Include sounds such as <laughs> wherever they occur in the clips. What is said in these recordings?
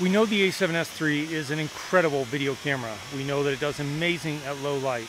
We know the a7S III is an incredible video camera. We know that it does amazing at low light,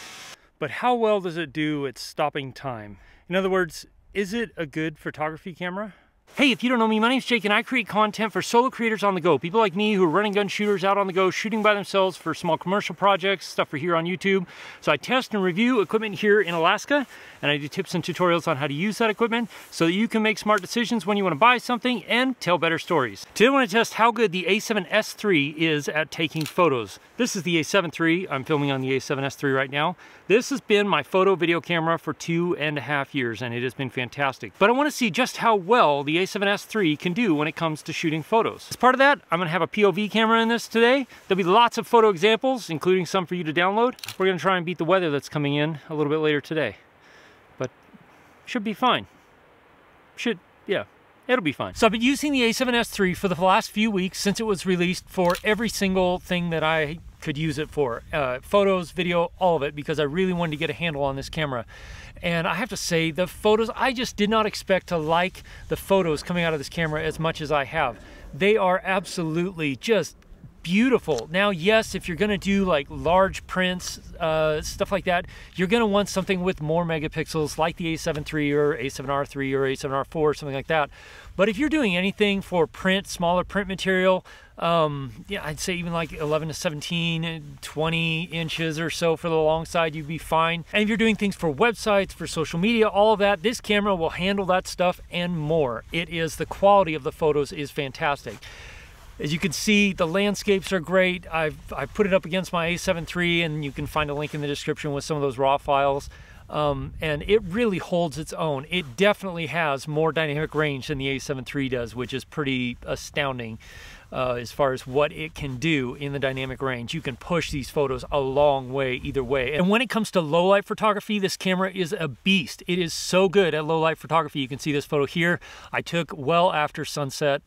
but how well does it do at stopping time? In other words, is it a good photography camera? Hey, if you don't know me, my name's Jake and I create content for solo creators on the go. People like me who are running gun shooters out on the go, shooting by themselves for small commercial projects, stuff for here on YouTube. So I test and review equipment here in Alaska and I do tips and tutorials on how to use that equipment so that you can make smart decisions when you wanna buy something and tell better stories. Today I wanna test how good the a7S III is at taking photos. This is the a7 III. I'm filming on the a7S III right now. This has been my photo video camera for two and a half years and it has been fantastic. But I wanna see just how well the the a7S III can do when it comes to shooting photos. As part of that, I'm gonna have a POV camera in this today. There'll be lots of photo examples, including some for you to download. We're gonna try and beat the weather that's coming in a little bit later today, but should be fine. Should, yeah, it'll be fine. So I've been using the a7S III for the last few weeks since it was released for every single thing that I could use it for uh, photos, video, all of it, because I really wanted to get a handle on this camera. And I have to say, the photos, I just did not expect to like the photos coming out of this camera as much as I have. They are absolutely just beautiful. Now, yes, if you're gonna do like large prints, uh, stuff like that, you're gonna want something with more megapixels like the a7 III or a7R3 or a7R4 or something like that. But if you're doing anything for print, smaller print material, um, yeah, I'd say even like 11 to 17, 20 inches or so for the long side, you'd be fine. And if you're doing things for websites, for social media, all of that, this camera will handle that stuff and more. It is the quality of the photos is fantastic. As you can see, the landscapes are great. I've, i put it up against my a7 III and you can find a link in the description with some of those raw files. Um, and it really holds its own. It definitely has more dynamic range than the a7 III does, which is pretty astounding uh, as far as what it can do in the dynamic range. You can push these photos a long way either way. And when it comes to low light photography, this camera is a beast. It is so good at low light photography. You can see this photo here. I took well after sunset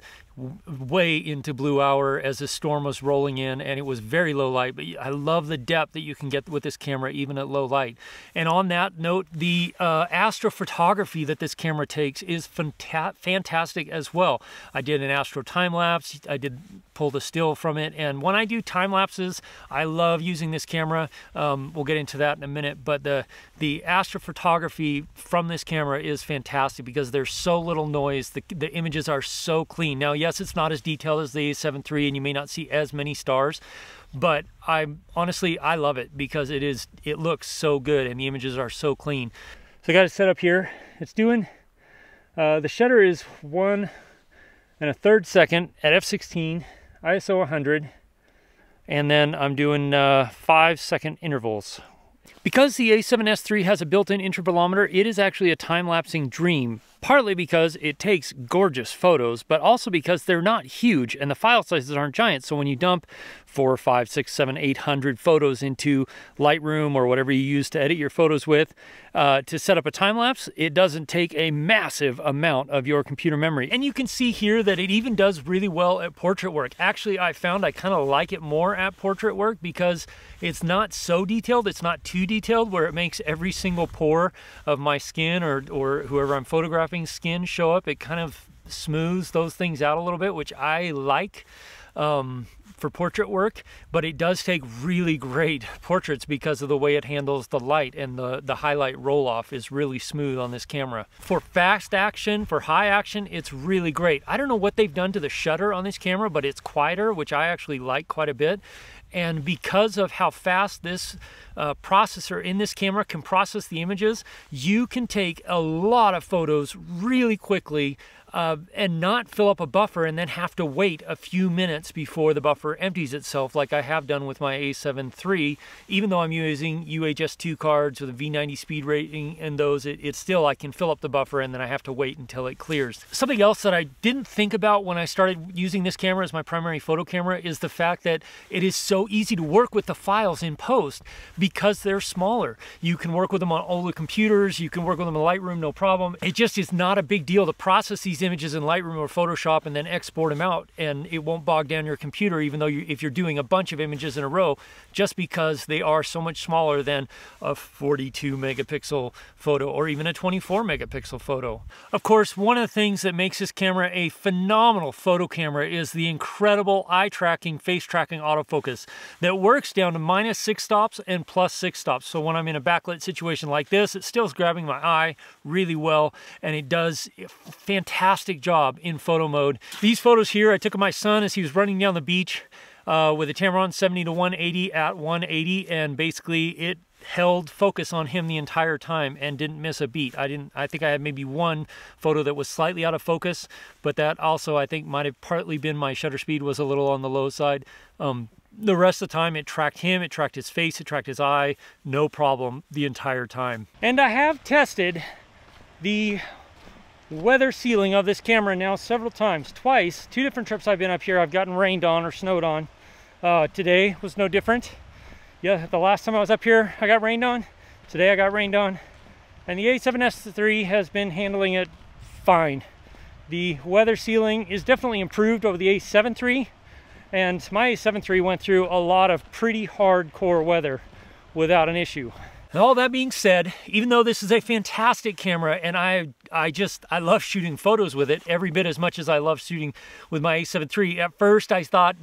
way into blue hour as the storm was rolling in and it was very low light but i love the depth that you can get with this camera even at low light and on that note the uh, astrophotography that this camera takes is fanta fantastic as well i did an astro time lapse i did pull the still from it and when i do time lapses i love using this camera um, we'll get into that in a minute but the the astrophotography from this camera is fantastic because there's so little noise the, the images are so clean now yeah Yes, it's not as detailed as the A7 III, and you may not see as many stars, but I honestly I love it because it is it looks so good and the images are so clean. So I got it set up here. It's doing uh, the shutter is one and a third second at f16, ISO 100, and then I'm doing uh, five second intervals. Because the A7S III has a built-in intervalometer, it is actually a time-lapsing dream partly because it takes gorgeous photos, but also because they're not huge and the file sizes aren't giant. So when you dump four, five, six, seven, eight hundred photos into Lightroom or whatever you use to edit your photos with uh, to set up a time lapse, it doesn't take a massive amount of your computer memory. And you can see here that it even does really well at portrait work. Actually, I found I kind of like it more at portrait work because it's not so detailed, it's not too detailed where it makes every single pore of my skin or, or whoever I'm photographing dropping skin show up. It kind of smooths those things out a little bit, which I like. Um, for portrait work, but it does take really great <laughs> portraits because of the way it handles the light and the, the highlight roll off is really smooth on this camera. For fast action, for high action, it's really great. I don't know what they've done to the shutter on this camera, but it's quieter, which I actually like quite a bit. And because of how fast this uh, processor in this camera can process the images, you can take a lot of photos really quickly uh, and not fill up a buffer and then have to wait a few minutes before the buffer empties itself like I have done with my A7 III. Even though I'm using UHS-2 cards with a V90 speed rating and those, it, it's still, I can fill up the buffer and then I have to wait until it clears. Something else that I didn't think about when I started using this camera as my primary photo camera is the fact that it is so easy to work with the files in post because they're smaller. You can work with them on older computers, you can work with them in Lightroom, no problem. It just is not a big deal to process these these images in Lightroom or Photoshop and then export them out and it won't bog down your computer even though you, if you're doing a bunch of images in a row just because they are so much smaller than a 42 megapixel photo or even a 24 megapixel photo. Of course one of the things that makes this camera a phenomenal photo camera is the incredible eye tracking face tracking autofocus that works down to minus six stops and plus six stops so when I'm in a backlit situation like this it still is grabbing my eye really well and it does eh, fantastic fantastic job in photo mode. These photos here, I took of my son as he was running down the beach uh, with a Tamron 70 to 180 at 180, and basically it held focus on him the entire time and didn't miss a beat. I didn't I think I had maybe one photo that was slightly out of focus, but that also I think might have partly been my shutter speed was a little on the low side. Um, the rest of the time it tracked him, it tracked his face, it tracked his eye, no problem the entire time. And I have tested the weather sealing of this camera now several times. Twice, two different trips I've been up here, I've gotten rained on or snowed on. Uh, today was no different. Yeah, the last time I was up here, I got rained on. Today I got rained on. And the A7S III has been handling it fine. The weather sealing is definitely improved over the A7 III. And my A7 III went through a lot of pretty hardcore weather without an issue. And all that being said, even though this is a fantastic camera and I I just I love shooting photos with it every bit as much as I love shooting with my a7 III. At first I thought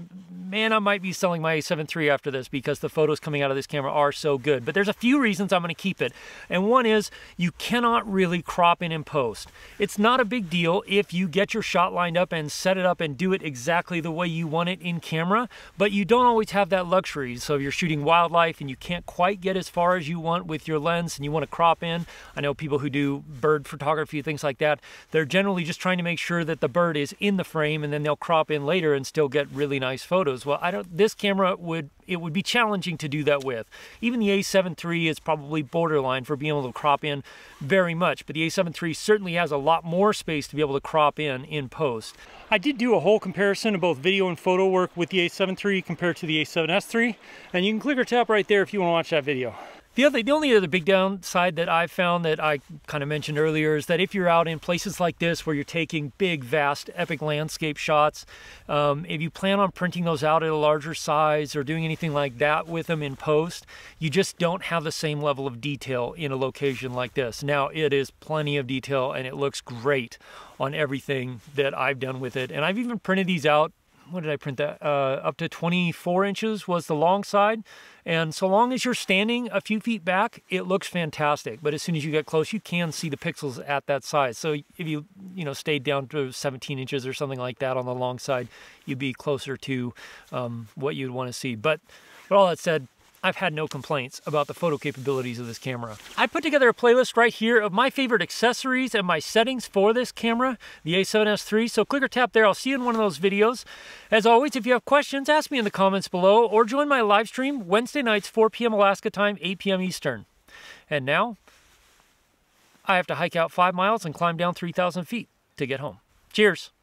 man, I might be selling my a7 III after this because the photos coming out of this camera are so good. But there's a few reasons I'm going to keep it. And one is you cannot really crop in and post. It's not a big deal if you get your shot lined up and set it up and do it exactly the way you want it in camera, but you don't always have that luxury. So if you're shooting wildlife and you can't quite get as far as you want with your lens and you want to crop in. I know people who do bird photography, things like that, they're generally just trying to make sure that the bird is in the frame and then they'll crop in later and still get really nice photos well. I don't. This camera would it would be challenging to do that with. Even the a7 III is probably borderline for being able to crop in very much, but the a7 III certainly has a lot more space to be able to crop in in post. I did do a whole comparison of both video and photo work with the a7 III compared to the a7S III, and you can click or tap right there if you want to watch that video. The other, the only other big downside that i found that I kind of mentioned earlier is that if you're out in places like this where you're taking big, vast, epic landscape shots, um, if you plan on printing those out at a larger size or doing anything like that with them in post, you just don't have the same level of detail in a location like this. Now it is plenty of detail and it looks great on everything that I've done with it, and I've even printed these out what did I print that? Uh, up to 24 inches was the long side. And so long as you're standing a few feet back, it looks fantastic. But as soon as you get close, you can see the pixels at that size. So if you, you know, stayed down to 17 inches or something like that on the long side, you'd be closer to um, what you'd want to see. But, but all that said, I've had no complaints about the photo capabilities of this camera. I put together a playlist right here of my favorite accessories and my settings for this camera, the a7S III, so click or tap there, I'll see you in one of those videos. As always, if you have questions, ask me in the comments below or join my live stream Wednesday nights, 4 p.m. Alaska time, 8 p.m. Eastern. And now, I have to hike out five miles and climb down 3,000 feet to get home. Cheers.